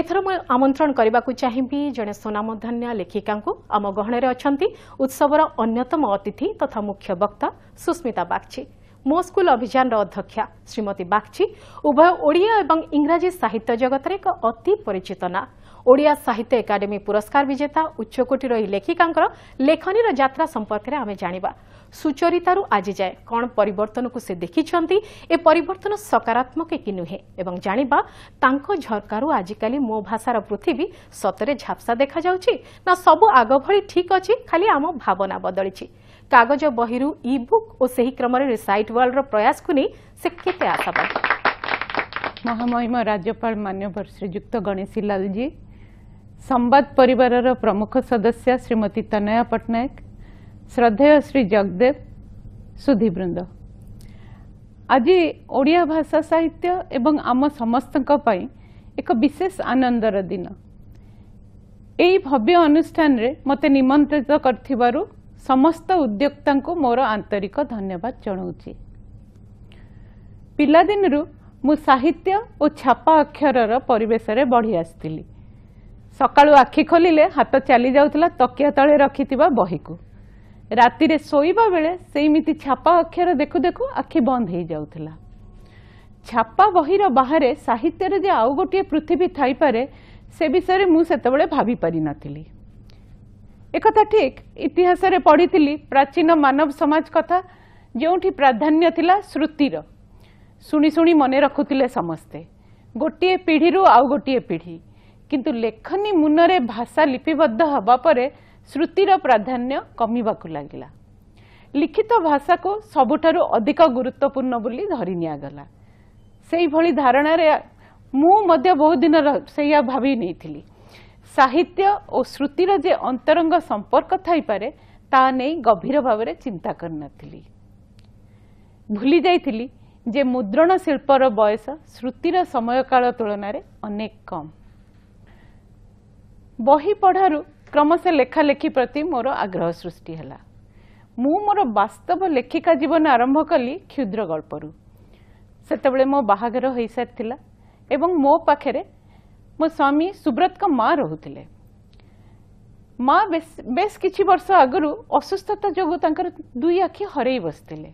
ଏଥର ମୁଁ ଆମନ୍ତ୍ରଣ କରିବାକୁ ଚାହିଁବି ଜଣେ ସୁନାମଧନ୍ୟା ଲେଖିକାଙ୍କୁ ଆମ ଗହଣରେ ଅଛନ୍ତି ଉତ୍ସବର ଅନ୍ୟତମ ଅତିଥି ତଥା ମୁଖ୍ୟ ବକ୍ତା ସୁସ୍ମିତା ବାଗ୍ଚି ମୋ ସ୍କୁଲ ଅଭିଯାନର ଅଧ୍ୟକ୍ଷା ଶ୍ରୀମତୀ ବାଗ୍ଚି ଉଭୟ ଓଡ଼ିଆ ଏବଂ ଇଂରାଜୀ ସାହିତ୍ୟ ଜଗତରେ ଏକ ଅତି ପରିଚିତ ନାଁ ଓଡ଼ିଆ ସାହିତ୍ୟ ଏକାଡେମୀ ପୁରସ୍କାର ବିଜେତା ଉଚ୍ଚକୋଟୀର ଏହି ଲେଖିକାଙ୍କର ଲେଖନୀର ଯାତ୍ରା ସମ୍ପର୍କରେ ଆମେ ଜାଣିବା সুচরিতারু আজি যায় কণ পরিবর্তনকু সে দেখিছেন এ পরিবর্তন সকারাত্মক কি নুহে এবং জাঁয়া তাঁক ঝরকারু আজিকালি মো ভাষার পৃথিবী সতরে ঝাপসা দেখা যাচ্ছে না সবু আগভি ঠিক অছি খালি আম ভাবনা বদলিছি কাগজ বহিরু ই বুক ও সেই ক্রমে রিসাইট ওয়ার্ল্ডর প্রয়াসকু নেই সে কেতে আশাবাদী মহামহিম রাজ্যপাল মান্যবর শ্রীযুক্ত গণেশী লালজি ସମ୍ବାଦ ପରିବାରର ପ୍ରମୁଖ ସଦସ୍ୟା ଶ୍ରୀମତୀ ତନୟା ପଟ୍ଟନାୟକ ଶ୍ରଦ୍ଧେୟ ଶ୍ରୀ ଜଗଦେବ ସୁଧୀବୃନ୍ଦ ଆଜି ଓଡ଼ିଆ ଭାଷା ସାହିତ୍ୟ ଏବଂ ଆମ ସମସ୍ତଙ୍କ ପାଇଁ ଏକ ବିଶେଷ ଆନନ୍ଦର ଦିନ ଏହି ଭବ୍ୟ ଅନୁଷ୍ଠାନରେ ମୋତେ ନିମନ୍ତ୍ରିତ କରିଥିବାରୁ ସମସ୍ତ ଉଦ୍ୟୋକ୍ତାଙ୍କୁ ମୋର ଆନ୍ତରିକ ଧନ୍ୟବାଦ ଜଣାଉଛି ପିଲାଦିନରୁ ମୁଁ ସାହିତ୍ୟ ଓ ଛାପା ଅକ୍ଷରର ପରିବେଶରେ ବଢ଼ି ଆସିଥିଲି ସକାଳୁ ଆଖି ଖୋଲିଲେ ହାତ ଚାଲିଯାଉଥିଲା ତକିଆ ତଳେ ରଖିଥିବା ବହିକୁ ରାତିରେ ଶୋଇବା ବେଳେ ସେଇମିତି ଛାପା ଅକ୍ଷର ଦେଖୁ ଦେଖୁ ଆଖି ବନ୍ଦ ହୋଇଯାଉଥିଲା ଛାପା ବହିର ବାହାରେ ସାହିତ୍ୟରେ ଯେ ଆଉ ଗୋଟିଏ ପୃଥିବୀ ଥାଇପାରେ ସେ ବିଷୟରେ ମୁଁ ସେତେବେଳେ ଭାବିପାରିନଥିଲି ଏକଥା ଠିକ୍ ଇତିହାସରେ ପଢ଼ିଥିଲି ପ୍ରାଚୀନ ମାନବ ସମାଜ କଥା ଯେଉଁଠି ପ୍ରାଧାନ୍ୟ ଥିଲା ଶ୍ରୁତିର ଶୁଣି ଶୁଣି ମନେ ରଖୁଥିଲେ ସମସ୍ତେ ଗୋଟିଏ ପିଢ଼ିରୁ ଆଉ ଗୋଟିଏ ପିଢ଼ି କିନ୍ତୁ ଲେଖନୀ ମୁନରେ ଭାଷା ଲିପିବଦ୍ଧ ହେବା ପରେ ଶ୍ରୁତିର ପ୍ରାଧାନ୍ୟ କମିବାକୁ ଲାଗିଲା ଲିଖିତ ଭାଷାକୁ ସବୁଠାରୁ ଅଧିକ ଗୁରୁତ୍ୱପୂର୍ଣ୍ଣ ବୋଲି ଧରି ନିଆଗଲା ସେଇଭଳି ଧାରଣାରେ ମୁଁ ମଧ୍ୟ ବହୁତ ଦିନ ସେଇଆ ଭାବି ନେଇଥିଲି ସାହିତ୍ୟ ଓ ଶ୍ରୁତିର ଯେ ଅନ୍ତରଙ୍ଗ ସମ୍ପର୍କ ଥାଇପାରେ ତାହା ନେଇ ଗଭୀର ଭାବରେ ଚିନ୍ତା କରିନଥିଲି ଭୁଲି ଯାଇଥିଲି ଯେ ମୁଦ୍ରଣ ଶିଳ୍ପର ବୟସ ଶ୍ରୁତିର ସମୟକାଳ ତୁଳନାରେ ଅନେକ କମ୍ ବହି ପଢ଼ାରୁ କ୍ରମଶଃ ଲେଖାଲେଖି ପ୍ରତି ମୋର ଆଗ୍ରହ ସୃଷ୍ଟି ହେଲା ମୁଁ ମୋର ବାସ୍ତବ ଲେଖିକା ଜୀବନ ଆରମ୍ଭ କଲି କ୍ଷୁଦ୍ର ଗଳ୍ପରୁ ସେତେବେଳେ ମୋ ବାହାଘର ହୋଇସାରିଥିଲା ଏବଂ ମୋ ପାଖରେ ମୋ ସ୍ୱାମୀ ସୁବ୍ରତଙ୍କ ମା ରହୁଥିଲେ ମା ବେଶ କିଛି ବର୍ଷ ଆଗରୁ ଅସୁସ୍ଥତା ଯୋଗୁଁ ତାଙ୍କର ଦୁଇ ଆଖି ହରେଇ ବସିଥିଲେ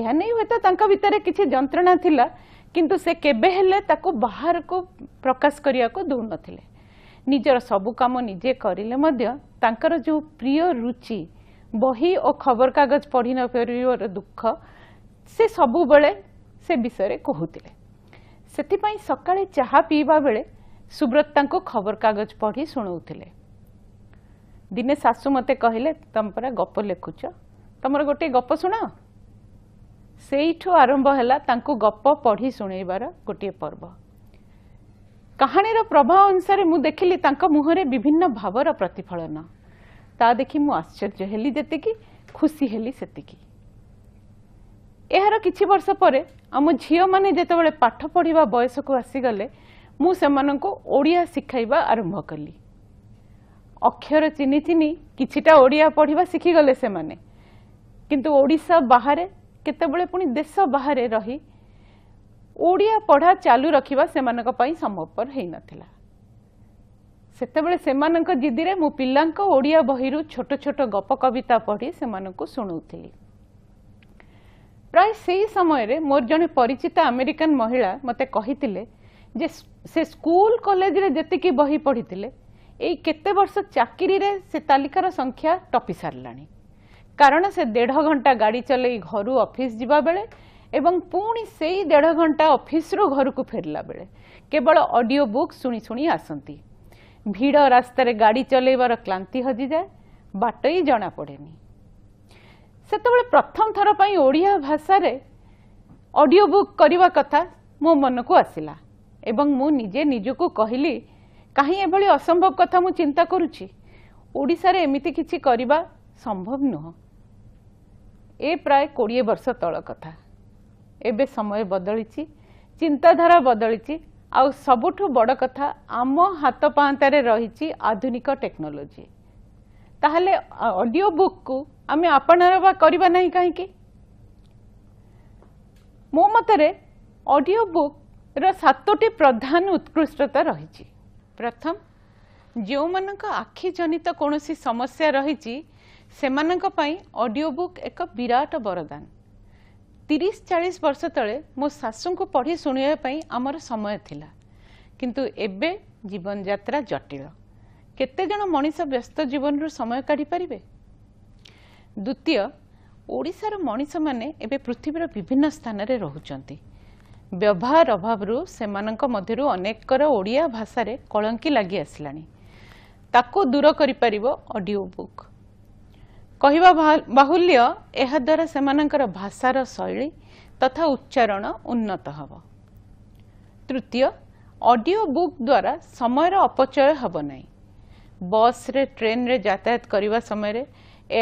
ଏହା ନେଇ ହୁଏତ ତାଙ୍କ ଭିତରେ କିଛି ଯନ୍ତ୍ରଣା ଥିଲା କିନ୍ତୁ ସେ କେବେ ହେଲେ ତାକୁ ବାହାରକୁ ପ୍ରକାଶ କରିବାକୁ ଦେଉନଥିଲେ ନିଜର ସବୁ କାମ ନିଜେ କରିଲେ ମଧ୍ୟ ତାଙ୍କର ଯେଉଁ ପ୍ରିୟ ରୁଚି ବହି ଓ ଖବରକାଗଜ ପଢ଼ି ନ ପାରିବାର ଦୁଃଖ ସେ ସବୁବେଳେ ସେ ବିଷୟରେ କହୁଥିଲେ ସେଥିପାଇଁ ସକାଳେ ଚାହା ପିଇବା ବେଳେ ସୁବ୍ରତ ତାଙ୍କୁ ଖବରକାଗଜ ପଢ଼ି ଶୁଣାଉଥିଲେ ଦିନେ ଶାଶୁ ମୋତେ କହିଲେ ତମେ ପରା ଗପ ଲେଖୁଛ ତମର ଗୋଟିଏ ଗପ ଶୁଣ ସେଇଠୁ ଆରମ୍ଭ ହେଲା ତାଙ୍କୁ ଗପ ପଢ଼ି ଶୁଣେଇବାର ଗୋଟିଏ ପର୍ବ କାହାଣୀର ପ୍ରଭାବ ଅନୁସାରେ ମୁଁ ଦେଖିଲି ତାଙ୍କ ମୁହଁରେ ବିଭିନ୍ନ ଭାବର ପ୍ରତିଫଳନ ତା ଦେଖି ମୁଁ ଆଶ୍ଚର୍ଯ୍ୟ ହେଲି ଯେତିକି ଖୁସି ହେଲି ସେତିକି ଏହାର କିଛି ବର୍ଷ ପରେ ଆମ ଝିଅମାନେ ଯେତେବେଳେ ପାଠ ପଢ଼ିବା ବୟସକୁ ଆସିଗଲେ ମୁଁ ସେମାନଙ୍କୁ ଓଡ଼ିଆ ଶିଖାଇବା ଆରମ୍ଭ କଲି ଅକ୍ଷର ଚିହ୍ନି ଚିହ୍ନି କିଛିଟା ଓଡ଼ିଆ ପଢ଼ିବା ଶିଖିଗଲେ ସେମାନେ କିନ୍ତୁ ଓଡ଼ିଶା ବାହାରେ କେତେବେଳେ ପୁଣି ଦେଶ ବାହାରେ ରହି ଓଡ଼ିଆ ପଢ଼ା ଚାଲୁ ରଖିବା ସେମାନଙ୍କ ପାଇଁ ସମ୍ଭବପର ହୋଇନଥିଲା ସେତେବେଳେ ସେମାନଙ୍କ ଜିଦିରେ ମୁଁ ପିଲାଙ୍କ ଓଡ଼ିଆ ବହିରୁ ଛୋଟ ଛୋଟ ଗପ କବିତା ପଢ଼ି ସେମାନଙ୍କୁ ଶୁଣାଉଥିଲି ପ୍ରାୟ ସେହି ସମୟରେ ମୋର ଜଣେ ପରିଚିତ ଆମେରିକାନ୍ ମହିଳା ମୋତେ କହିଥିଲେ ଯେ ସେ ସ୍କୁଲ କଲେଜରେ ଯେତିକି ବହି ପଢ଼ିଥିଲେ ଏଇ କେତେ ବର୍ଷ ଚାକିରିରେ ସେ ତାଲିକାର ସଂଖ୍ୟା ଟପି ସାରିଲାଣି କାରଣ ସେ ଦେଢ଼ ଘଣ୍ଟା ଗାଡ଼ି ଚଲେଇ ଘରୁ ଅଫିସ୍ ଯିବାବେଳେ ଏବଂ ପୁଣି ସେଇ ଦେଢ଼ ଘଣ୍ଟା ଅଫିସରୁ ଘରକୁ ଫେରିଲା ବେଳେ କେବଳ ଅଡ଼ିଓ ବୁକ୍ ଶୁଣି ଶୁଣି ଆସନ୍ତି ଭିଡ଼ ରାସ୍ତାରେ ଗାଡ଼ି ଚଲାଇବାର କ୍ଲାନ୍ତି ହଜିଯାଏ ବାଟଇ ଜଣାପଡ଼େନି ସେତେବେଳେ ପ୍ରଥମ ଥର ପାଇଁ ଓଡ଼ିଆ ଭାଷାରେ ଅଡ଼ିଓ ବୁକ୍ କରିବା କଥା ମୋ ମନକୁ ଆସିଲା ଏବଂ ମୁଁ ନିଜେ ନିଜକୁ କହିଲି କାହିଁ ଏଭଳି ଅସମ୍ଭବ କଥା ମୁଁ ଚିନ୍ତା କରୁଛି ଓଡ଼ିଶାରେ ଏମିତି କିଛି କରିବା ସମ୍ଭବ ନୁହଁ ଏ ପ୍ରାୟ କୋଡ଼ିଏ ବର୍ଷ ତଳ କଥା ଏବେ ସମୟ ବଦଳିଛି ଚିନ୍ତାଧାରା ବଦଳିଛି ଆଉ ସବୁଠୁ ବଡ଼ କଥା ଆମ ହାତ ପାହାନ୍ତାରେ ରହିଛି ଆଧୁନିକ ଟେକ୍ନୋଲୋଜି ତାହେଲେ ଅଡ଼ିଓ ବୁକ୍କୁ ଆମେ ଆପଣାର ବା କରିବା ନାହିଁ କାହିଁକି ମୋ ମତରେ ଅଡ଼ିଓ ବୁକ୍ର ସାତୋଟି ପ୍ରଧାନ ଉତ୍କୃଷ୍ଟତା ରହିଛି ପ୍ରଥମ ଯେଉଁମାନଙ୍କ ଆଖିଜନିତ କୌଣସି ସମସ୍ୟା ରହିଛି ସେମାନଙ୍କ ପାଇଁ ଅଡ଼ିଓ ବୁକ୍ ଏକ ବିରାଟ ବରଦାନ ତିରିଶ ଚାଳିଶ ବର୍ଷ ତଳେ ମୋ ଶାଶୁଙ୍କୁ ପଢ଼ି ଶୁଣିବା ପାଇଁ ଆମର ସମୟ ଥିଲା କିନ୍ତୁ ଏବେ ଜୀବନଯାତ୍ରା ଜଟିଳ କେତେଜଣ ମଣିଷ ବ୍ୟସ୍ତ ଜୀବନରୁ ସମୟ କାଢ଼ିପାରିବେ ଦ୍ୱିତୀୟ ଓଡ଼ିଶାର ମଣିଷମାନେ ଏବେ ପୃଥିବୀର ବିଭିନ୍ନ ସ୍ଥାନରେ ରହୁଛନ୍ତି ବ୍ୟବହାର ଅଭାବରୁ ସେମାନଙ୍କ ମଧ୍ୟରୁ ଅନେକଙ୍କର ଓଡ଼ିଆ ଭାଷାରେ କଳଙ୍କି ଲାଗି ଆସିଲାଣି ତାକୁ ଦୂର କରିପାରିବ ଅଡିଓ ବୁକ୍ କହିବା ବାହୁଲ୍ୟ ଏହାଦ୍ୱାରା ସେମାନଙ୍କର ଭାଷାର ଶୈଳୀ ତଥା ଉଚ୍ଚାରଣ ଉନ୍ନତ ହେବ ତୃତୀୟ ଅଡିଓ ବୁକ୍ ଦ୍ୱାରା ସମୟର ଅପଚୟ ହେବ ନାହିଁ ବସ୍ରେ ଟ୍ରେନ୍ରେ ଯାତାୟତ କରିବା ସମୟରେ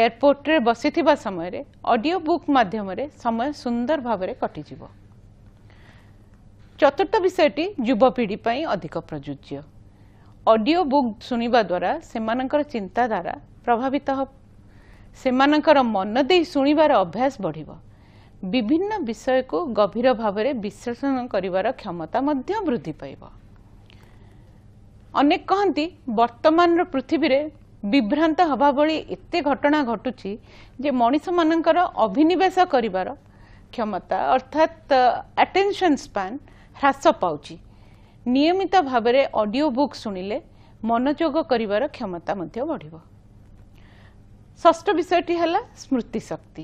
ଏୟାରପୋର୍ଟରେ ବସିଥିବା ସମୟରେ ଅଡିଓ ବୁକ୍ ମାଧ୍ୟମରେ ସମୟ ସୁନ୍ଦର ଭାବରେ କଟିଯିବ ଚତୁର୍ଥ ବିଷୟଟି ଯୁବପିଢ଼ି ପାଇଁ ଅଧିକ ପ୍ରଯୁଜ୍ୟ ଅଡିଓ ବୁକ୍ ଶୁଣିବା ଦ୍ୱାରା ସେମାନଙ୍କର ଚିନ୍ତାଧାରା ପ୍ରଭାବିତ ହେବ ସେମାନଙ୍କର ମନ ଦେଇ ଶୁଣିବାର ଅଭ୍ୟାସ ବଢ଼ିବ ବିଭିନ୍ନ ବିଷୟକୁ ଗଭୀର ଭାବରେ ବିଶ୍ଳେଷଣ କରିବାର କ୍ଷମତା ମଧ୍ୟ ବୃଦ୍ଧି ପାଇବ ଅନେକ କହନ୍ତି ବର୍ତ୍ତମାନର ପୃଥିବୀରେ ବିଭ୍ରାନ୍ତ ହେବା ଭଳି ଏତେ ଘଟଣା ଘଟୁଛି ଯେ ମଣିଷମାନଙ୍କର ଅଭିନିବେଶ କରିବାର କ୍ଷମତା ଅର୍ଥାତ୍ ଆଟେନସନ୍ ସ୍ପାନ୍ ହ୍ରାସ ପାଉଛି ନିୟମିତ ଭାବରେ ଅଡ଼ିଓ ବୁକ୍ ଶୁଣିଲେ ମନଯୋଗ କରିବାର କ୍ଷମତା ମଧ୍ୟ ବଢ଼ିବ ষষ্ঠ বিষয়টি ହେଲା ସ୍ମୃତିଶକ୍ତି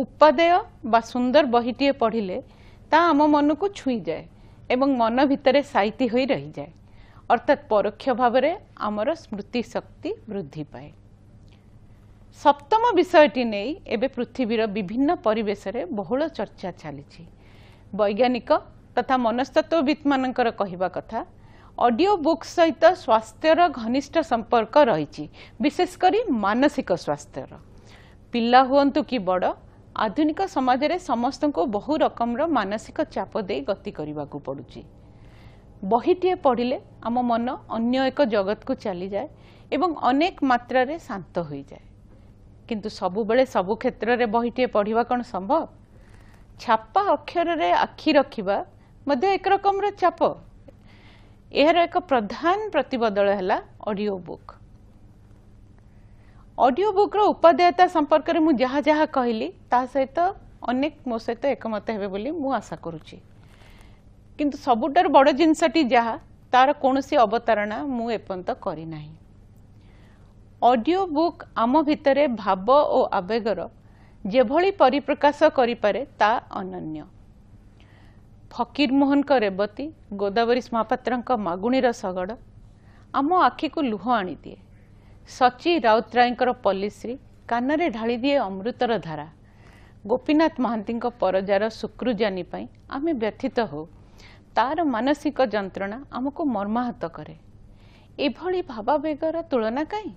ଉପାଦେୟ ବା ସୁନ୍ଦର ବହିଟିଏ ପଢ଼ିଲେ ତାହା ଆମ ମନକୁ ଛୁଇଁଯାଏ ଏବଂ ମନ ଭିତରେ ସାଇତି ହୋଇ ରହିଯାଏ ଅର୍ଥାତ୍ ପରୋକ୍ଷ ଭାବରେ ଆମର ସ୍ମୃତିଶକ୍ତି ବୃଦ୍ଧି ପାଏ ସପ୍ତମ ବିଷୟଟି ନେଇ ଏବେ ପୃଥିବୀର ବିଭିନ୍ନ ପରିବେଶରେ ବହୁଳ ଚର୍ଚ୍ଚା ଚାଲିଛି ବୈଜ୍ଞାନିକ ତଥା ମନସ୍ତତ୍ତ୍ୱବିତ୍ମାନଙ୍କର କହିବା କଥା ଅଡ଼ିଓ ବୁକ୍ ସହିତ ସ୍ୱାସ୍ଥ୍ୟର ଘନିଷ୍ଠ ସମ୍ପର୍କ ରହିଛି ବିଶେଷ କରି ମାନସିକ ସ୍ୱାସ୍ଥ୍ୟର ପିଲା ହୁଅନ୍ତୁ କି ବଡ଼ ଆଧୁନିକ ସମାଜରେ ସମସ୍ତଙ୍କୁ ବହୁ ରକମର ମାନସିକ ଚାପ ଦେଇ ଗତି କରିବାକୁ ପଡ଼ୁଛି ବହିଟିଏ ପଢ଼ିଲେ ଆମ ମନ ଅନ୍ୟ ଏକ ଜଗତକୁ ଚାଲିଯାଏ ଏବଂ ଅନେକ ମାତ୍ରାରେ ଶାନ୍ତ ହୋଇଯାଏ କିନ୍ତୁ ସବୁବେଳେ ସବୁ କ୍ଷେତ୍ରରେ ବହିଟିଏ ପଢ଼ିବା କ'ଣ ସମ୍ଭବ ଛାପା ଅକ୍ଷରରେ ଆଖି ରଖିବା ମଧ୍ୟ ଏକ ରକମର ଚାପ ଏହାର ଏକ ପ୍ରଧାନ ପ୍ରତିବଦଳ ହେଲା ଅଡିଓ ବୁକ୍ ଅଡିଓ ବୁକ୍ର ଉପାଦେୟତା ସମ୍ପର୍କରେ ମୁଁ ଯାହା ଯାହା କହିଲି ତା ସହିତ ଅନେକ ମୋ ସହିତ ଏକମତ ହେବେ ବୋଲି ମୁଁ ଆଶା କରୁଛି କିନ୍ତୁ ସବୁଠାରୁ ବଡ଼ ଜିନିଷଟି ଯାହା ତାର କୌଣସି ଅବତାରଣା ମୁଁ ଏପର୍ଯ୍ୟନ୍ତ କରିନାହିଁ ଅଡିଓ ବୁକ୍ ଆମ ଭିତରେ ଭାବ ଓ ଆବେଗର ଯେଭଳି ପରିପ୍ରକାଶ କରିପାରେ ତା ଅନନ୍ୟ ଫକୀର ମୋହନଙ୍କ ରେବତୀ ଗୋଦାବରୀ ମହାପାତ୍ରଙ୍କ ମାଗୁଣୀର ଶଗଡ଼ ଆମ ଆଖିକୁ ଲୁହ ଆଣିଦିଏ ସଚି ରାଉତରାୟଙ୍କର ପଲ୍ଲିଶ୍ରୀ କାନରେ ଢାଳି ଦିଏ ଅମୃତର ଧାରା ଗୋପୀନାଥ ମହାନ୍ତିଙ୍କ ପରଜାର ଶୁକ୍ରଜାନୀ ପାଇଁ ଆମେ ବ୍ୟଥିତ ହେଉ ତା'ର ମାନସିକ ଯନ୍ତ୍ରଣା ଆମକୁ ମର୍ମାହତ କରେ ଏଭଳି ଭାବାବେଗର ତୁଳନା କାହିଁ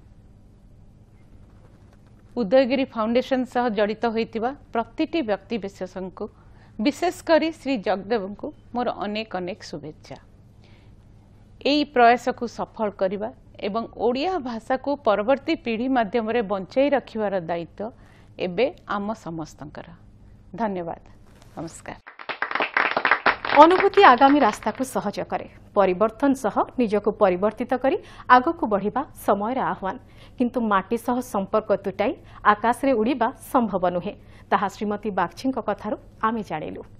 ଉଦୟଗିରି ଫାଉଣ୍ଡେସନ୍ ସହ ଜଡ଼ିତ ହୋଇଥିବା ପ୍ରତିଟି ବ୍ୟକ୍ତିବିଶେଷଙ୍କୁ ବିଶେଷକରି ଶ୍ରୀ ଜଗଦେବଙ୍କୁ ମୋର ଅନେକ ଅନେକ ଶୁଭେଚ୍ଛା ଏହି ପ୍ରୟାସକୁ ସଫଳ କରିବା ଏବଂ ଓଡ଼ିଆ ଭାଷାକୁ ପରବର୍ତ୍ତୀ ପିଢ଼ି ମାଧ୍ୟମରେ ବଞ୍ଚାଇ ରଖିବାର ଦାୟିତ୍ୱ ଏବେ ଆମ ସମସ୍ତଙ୍କର ଧନ୍ୟବାଦ ନମସ୍କାର ଅନୁଭୂତି ଆଗାମୀ ରାସ୍ତାକୁ ସହଜ କରେ ପରିବର୍ତ୍ତନ ସହ ନିଜକୁ ପରିବର୍ତ୍ତିତ କରି ଆଗକୁ ବଢ଼ିବା ସମୟର ଆହ୍ୱାନ କିନ୍ତୁ ମାଟି ସହ ସମ୍ପର୍କ ତୁଟାଇ ଆକାଶରେ ଉଡ଼ିବା ସମ୍ଭବ ନୁହେଁ ତାହା ଶ୍ରୀମତୀ ବାଗ୍ଛିଙ୍କ କଥାରୁ ଆମେ ଜାଣିଲୁ